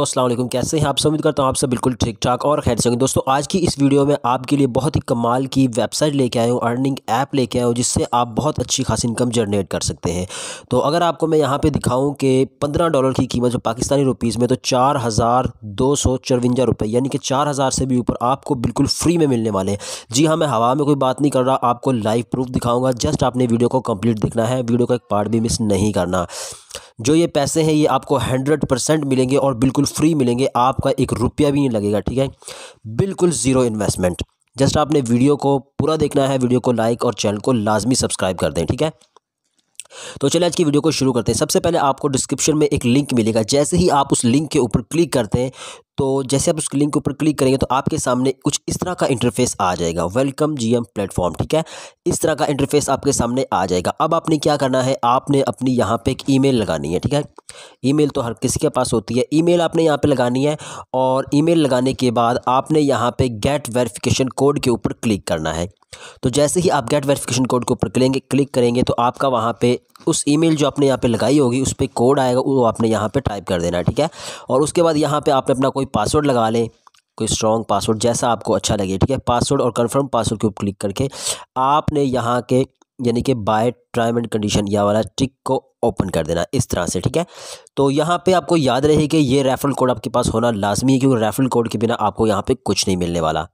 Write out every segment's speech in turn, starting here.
तो असलम कैसे हैं आप समझ करता हूँ आप सब बिल्कुल ठीक ठाक और खैर से दोस्तों आज की इस वीडियो में आपके लिए बहुत ही कमाल की वेबसाइट लेके आया हूँ अर्निंग ऐप लेके आया हूँ जिससे आप बहुत अच्छी खास इनकम जनरेट कर सकते हैं तो अगर आपको मैं यहाँ पे दिखाऊँ कि पंद्रह डॉलर की कीमत जो पाकिस्तानी रुपीज़ में तो चार हज़ार दो सौ चरवंजा रुपये यानी कि चार हज़ार से भी ऊपर आपको बिल्कुल फ्री में मिलने वाले हैं जी हाँ मैं हवा में कोई बात नहीं कर रहा आपको लाइव प्रूफ दिखाऊँगा जस्ट आपने वीडियो को कम्प्लीट देखना है वीडियो का एक पार्ट भी मिस नहीं करना जो ये पैसे हैं ये आपको हंड्रेड परसेंट मिलेंगे और बिल्कुल फ्री मिलेंगे आपका एक रुपया भी नहीं लगेगा ठीक है बिल्कुल ज़ीरो इन्वेस्टमेंट जस्ट आपने वीडियो को पूरा देखना है वीडियो को लाइक और चैनल को लाजमी सब्सक्राइब कर दें ठीक है तो चलिए आज की वीडियो को शुरू करते हैं सबसे पहले आपको डिस्क्रिप्शन में एक लिंक मिलेगा जैसे ही आप उस लिंक के ऊपर क्लिक करते हैं तो जैसे आप उस लिंक के ऊपर क्लिक करेंगे तो आपके सामने कुछ इस तरह का इंटरफेस आ जाएगा वेलकम जीएम प्लेटफॉर्म ठीक है इस तरह का इंटरफेस आपके सामने आ जाएगा अब आपने क्या करना है आपने अपनी यहाँ पर एक ई लगानी है ठीक है ई तो हर किसी के पास होती है ई आपने यहाँ पर लगानी है और ई लगाने के बाद आपने यहाँ पर गेट वेरिफिकेशन कोड के ऊपर क्लिक करना है तो जैसे ही आप गेट वेरिफिकेशन कोड के ऊपर क्लेंगे क्लिक करेंगे तो आपका वहाँ पे उस ईमेल जो आपने यहाँ पे लगाई होगी उस पर कोड आएगा वो आपने यहाँ पे टाइप कर देना ठीक है और उसके बाद यहाँ पे आपने अपना कोई पासवर्ड लगा लें कोई स्ट्रॉन्ग पासवर्ड जैसा आपको अच्छा लगे ठीक है पासवर्ड और कन्फर्म पासवर्ड के ऊपर क्लिक करके आपने यहाँ के यानी कि बाय टर्म एंड कंडीशन या वाला टिक को ओपन कर देना इस तरह से ठीक है तो यहाँ पे आपको याद रहे कि ये रेफरल कोड आपके पास होना लाजमी है क्योंकि रेफरल कोड के बिना आपको यहाँ पे कुछ नहीं मिलने वाला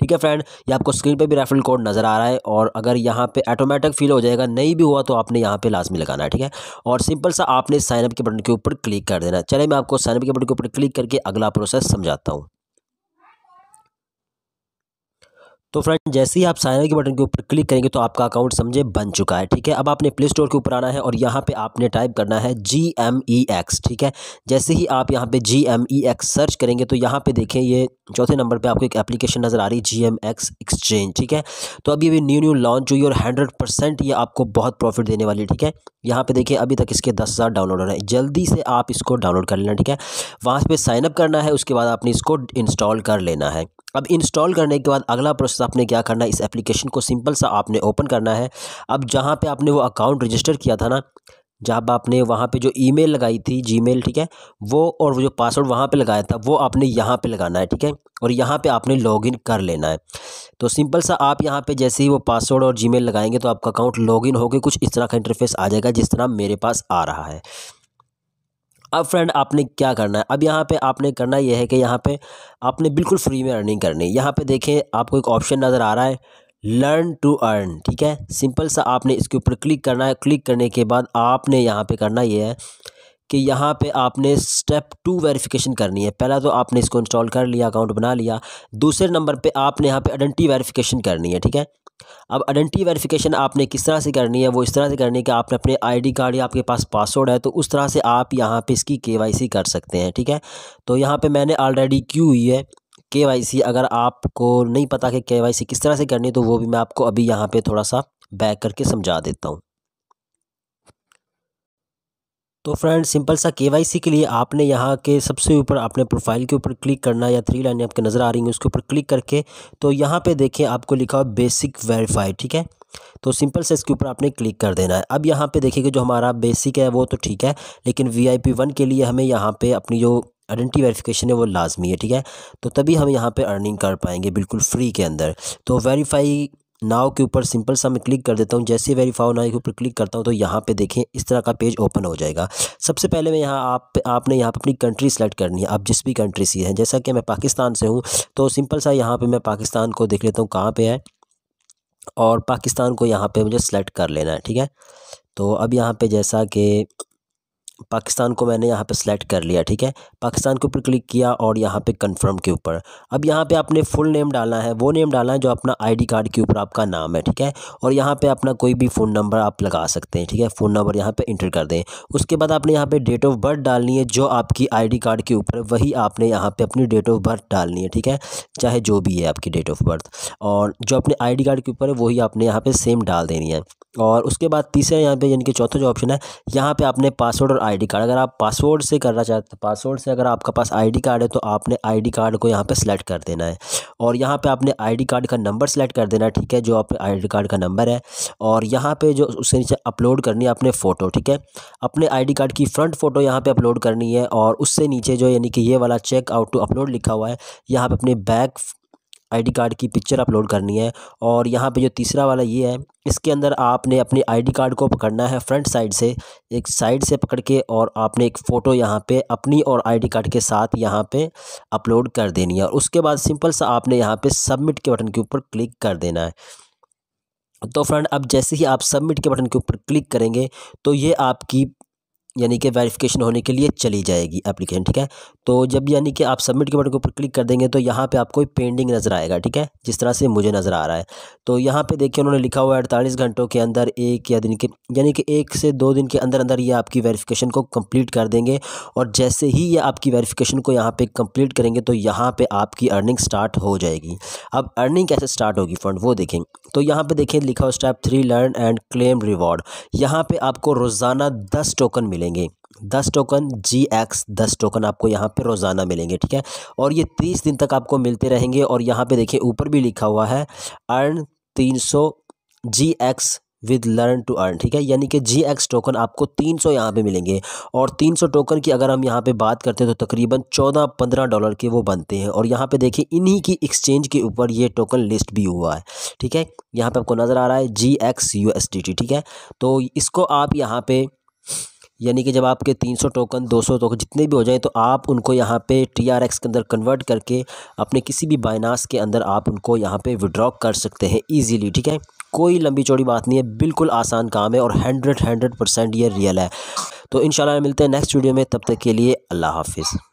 ठीक है फ्रेंड ये आपको स्क्रीन पे भी रेफरल कोड नज़र आ रहा है और अगर यहाँ पे ऑटोमेटिक फील हो जाएगा नहीं भी हुआ तो आपने यहाँ पे लाजमी लगाना है ठीक है और सिंपल सा आपने साइनअप के बटन के ऊपर क्लिक कर देना चले मैं आपको साइनअप के बटन के ऊपर क्लिक करके अगला प्रोसेस समझाता हूँ तो फ्रेंड जैसे ही आप साइन के बटन के ऊपर क्लिक करेंगे तो आपका अकाउंट समझे बन चुका है ठीक है अब आपने प्ले स्टोर के ऊपर आना है और यहाँ पे आपने टाइप करना है जी एम ई एक्स ठीक है जैसे ही आप यहाँ पे G M E X search करेंगे तो यहाँ पे देखें ये चौथे नंबर पे आपको एक एप्लीकेशन नज़र आ रही है जी एम एक्स एक्सचेंज ठीक है तो अभी अभी न्यू न्यू लॉन्च हुई और हंड्रेड परसेंट ये आपको बहुत प्रॉफिट देने वाली है ठीक है यहाँ पे देखिए अभी तक इसके दस हज़ार डाउनलोड हो रहे हैं जल्दी से आप इसको डाउनलोड कर लेना ठीक है वहाँ पर साइनअप करना है उसके बाद आपने इसको इंस्टॉल कर लेना है अब इंस्टॉल करने के बाद अगला प्रोसेस आपने क्या करना है इस एप्लीकेशन को सिंपल सा आपने ओपन करना है अब जहाँ पे आपने वो अकाउंट रजिस्टर किया था ना जहाँ पर आपने वहाँ पे जो ईमेल लगाई थी जीमेल ठीक है वो और वो जो पासवर्ड वहाँ पे लगाया था वो आपने यहाँ पे लगाना है ठीक है और यहाँ पे आपने लॉगिन कर लेना है तो सिंपल सा आप यहाँ पे जैसे ही वो पासवर्ड और जीमेल लगाएंगे तो आपका अकाउंट लॉगिन होकर कुछ इस तरह का इंटरफेस आ जाएगा जिस तरह मेरे पास आ रहा है अब फ्रेंड आपने क्या करना है अब यहाँ पे आपने करना यह है कि यहाँ पे आपने बिल्कुल फ्री में अर्निंग करनी है यहाँ पे देखें आपको एक ऑप्शन नज़र आ रहा है लर्न टू अर्न ठीक है सिंपल सा आपने इसके ऊपर क्लिक करना है क्लिक करने के बाद आपने यहाँ पे करना ये है कि यहाँ पे आपने स्टेप टू वेरिफिकेशन करनी है पहला तो आपने इसको इंस्टॉल कर लिया अकाउंट बना लिया दूसरे नंबर पे आपने यहाँ पे आइडेंटिटी वेरिफिकेशन करनी है ठीक है अब आइडेंटिटी वेरिफिकेशन आपने किस तरह से करनी है वो इस तरह से करनी है कि आपने अपने आईडी कार्ड या आपके पास पासवर्ड है तो उस तरह से आप यहाँ पे इसकी केवाईसी कर सकते हैं ठीक है तो यहाँ पे मैंने ऑलरेडी क्यू हुई है केवाईसी अगर आपको नहीं पता कि केवाईसी किस तरह से करनी है तो वो भी मैं आपको अभी यहाँ पर थोड़ा सा बैक करके समझा देता हूँ तो फ्रेंड सिंपल सा केवाईसी के लिए आपने यहाँ के सबसे ऊपर अपने प्रोफाइल के ऊपर क्लिक करना या थ्री लाइनें आपके नज़र आ रही हैं उसके ऊपर क्लिक करके तो यहाँ पे देखें आपको लिखा हो बेसिक वेरीफाई ठीक है तो सिंपल से इसके ऊपर आपने क्लिक कर देना है अब यहाँ पे देखिए कि जो हमारा बेसिक है वो तो ठीक है लेकिन वी आई पी वन के लिए हमें यहाँ पर अपनी जो आइडेंटी वेरिफिकेशन है वो लाजमी है ठीक है तो तभी हम यहाँ पर अर्निंग कर पाएंगे बिल्कुल फ्री के अंदर तो वेरीफाई नाव के ऊपर सिंपल सा मैं क्लिक कर देता हूँ जैसे वेरीफाई नाव के ऊपर क्लिक करता हूँ तो यहाँ पे देखें इस तरह का पेज ओपन हो जाएगा सबसे पहले मैं यहाँ आप आपने यहाँ पर अपनी कंट्री सेलेक्ट करनी है आप जिस भी कंट्री से हैं जैसा कि मैं पाकिस्तान से हूँ तो सिंपल सा यहाँ पर मैं पाकिस्तान को देख लेता हूँ कहाँ पर है और पाकिस्तान को यहाँ पर मुझे सेलेक्ट कर लेना है ठीक है तो अब यहाँ पर जैसा कि पाकिस्तान को मैंने यहाँ पे सेलेक्ट कर लिया ठीक है पाकिस्तान के ऊपर क्लिक किया और यहाँ पे कंफर्म के ऊपर अब यहाँ पे आपने फुल नेम डालना है वो नेम डालना है जो अपना आईडी कार्ड के ऊपर आपका नाम है ठीक है और यहाँ पे अपना कोई भी फ़ोन नंबर आप लगा सकते हैं ठीक है फ़ोन नंबर यहाँ पर इंटर कर दें उसके बाद आपने यहाँ पर डेट ऑफ बर्थ डालनी है जो आपकी आई कार्ड के ऊपर वही आपने यहाँ पर अपनी डेट ऑफ बर्थ डालनी है ठीक है चाहे जो भी है आपकी डेट ऑफ बर्थ और जो अपने आई कार्ड के ऊपर है वही आपने यहाँ पर सेम डाल देनी है और उसके बाद तीसरा यहाँ पर यानी कि चौथा जो ऑप्शन है यहाँ पर आपने पासवर्ड और आईडी कार्ड अगर आप पासवर्ड से करना चाहते हैं पासवर्ड से अगर आपका पास आईडी कार्ड है तो आपने आईडी कार्ड को यहाँ पे सिलेक्ट कर देना है और यहाँ पे आपने आईडी कार्ड का नंबर सेलेक्ट कर देना है ठीक है जो आप आई कार्ड का नंबर है और यहाँ पर जो उससे नीचे अपलोड करनी है अपने फ़ोटो ठीक है अपने आई कार्ड की फ्रंट फ़ोटो यहाँ पर अपलोड करनी है और उससे नीचे जो यानी कि ये वाला चेक आउट टू अपलोड लिखा हुआ है यहाँ पर अपने बैक आईडी कार्ड की पिक्चर अपलोड करनी है और यहाँ पे जो तीसरा वाला ये है इसके अंदर आपने अपने आईडी कार्ड को पकड़ना है फ्रंट साइड से एक साइड से पकड़ के और आपने एक फ़ोटो यहाँ पे अपनी और आईडी कार्ड के साथ यहाँ पे अपलोड कर देनी है और उसके बाद सिंपल सा आपने यहाँ पे सबमिट के बटन के ऊपर क्लिक कर देना है तो फ्रेंड अब जैसे ही आप सबमिट के बटन के ऊपर क्लिक करेंगे तो ये आपकी यानी कि वेरिफिकेशन होने के लिए चली जाएगी एप्लीकेशन ठीक है तो जब यानी कि आप सबमिट के बटन के ऊपर क्लिक कर देंगे तो यहाँ पे आपको पेंडिंग नज़र आएगा ठीक है जिस तरह से मुझे नज़र आ रहा है तो यहाँ पे देखिए उन्होंने लिखा हुआ है अड़तालीस घंटों के अंदर एक या दिन के यानी कि एक से दो दिन के अंदर अंदर ये आपकी वेरिफिकेशन को कम्प्लीट कर देंगे और जैसे ही ये आपकी वेरीफिकेशन को यहाँ पर कम्प्लीट करेंगे तो यहाँ पर आपकी अर्निंग स्टार्ट हो जाएगी अब अर्निंग कैसे स्टार्ट होगी फंड वो देखें तो यहाँ पर देखें लिखा हुआ step three learn and claim reward यहाँ पर आपको रोज़ाना दस टोकन मिले मिलेंगे दस टोकन जी एक्स दस टोकन आपको यहाँ पे रोज़ाना मिलेंगे ठीक है और ये तीस दिन तक आपको मिलते रहेंगे और यहाँ पे देखिए ऊपर भी लिखा हुआ है अर्न तीन सौ G X with learn to earn ठीक है यानी कि जी एक्स टोकन आपको तीन सौ यहाँ पर मिलेंगे और तीन सौ टोकन की अगर हम यहाँ पर बात करते हैं तो तकरीबन चौदह पंद्रह डॉलर के वो बनते हैं और यहाँ पर देखिए इन्हीं की एक्सचेंज के ऊपर ये टोकन लिस्ट भी हुआ है ठीक है यहाँ पर आपको नज़र आ रहा है G X U S T T ठीक है तो इसको आप यहाँ पर यानी कि जब आपके 300 टोकन 200 टोकन जितने भी हो जाएं तो आप उनको यहाँ पे टी आर एक्स के अंदर कन्वर्ट करके अपने किसी भी बाइनास के अंदर आप उनको यहाँ पे विड्रॉ कर सकते हैं ईजीली ठीक है कोई लंबी चौड़ी बात नहीं है बिल्कुल आसान काम है और हंड्रेड हंड्रेड परसेंट ये रियल है तो इन मिलते हैं नेक्स्ट वीडियो में तब तक के लिए अल्लाह हाफिज़